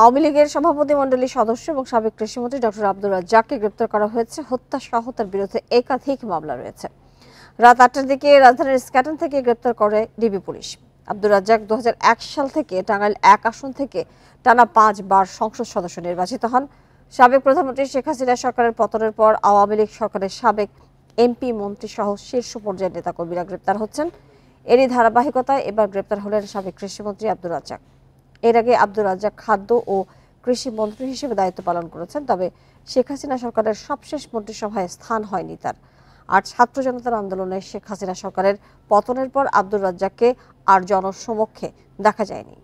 আওয়ামী লীগের সভাপতি মন্ডলীর সদস্য এবং সাবেক কৃষিমন্ত্রী ডক্টর আব্দুর রাজ্জাককে গ্রেপ্তার করা হয়েছে হত্যা সহ তার বিরুদ্ধে একাধিক মামলা রয়েছে রাত আটটার দিকে রাজধানীর স্ক্যাটন থেকে গ্রেপ্তার করে ডিবি পুলিশ আব্দুর রাজ্জাক দু সাল থেকে টাঙ্গাইল এক আসন থেকে টানা পাঁচবার সংসদ সদস্য নির্বাচিত হন সাবেক প্রধানমন্ত্রী শেখ হাসিনা সরকারের পতনের পর আওয়ামী লীগ সরকারের সাবেক এমপি মন্ত্রী সহ শীর্ষ পর্যায়ের নেতাকর্মীরা গ্রেপ্তার হচ্ছেন এরই ধারাবাহিকতায় এবার গ্রেপ্তার হলেন সাবেক কৃষিমন্ত্রী আব্দুর রাজ্জাক এর আগে আব্দুর রাজ্জাক খাদ্য ও কৃষি মন্ত্রী হিসেবে দায়িত্ব পালন করেছেন তবে শেখ হাসিনা সরকারের সবশেষ মন্ত্রিসভায় স্থান হয়নি তার আর ছাত্র জনতার আন্দোলনে শেখ হাসিনা সরকারের পতনের পর আব্দুর রাজ্জাককে আর জনসমক্ষে দেখা যায়নি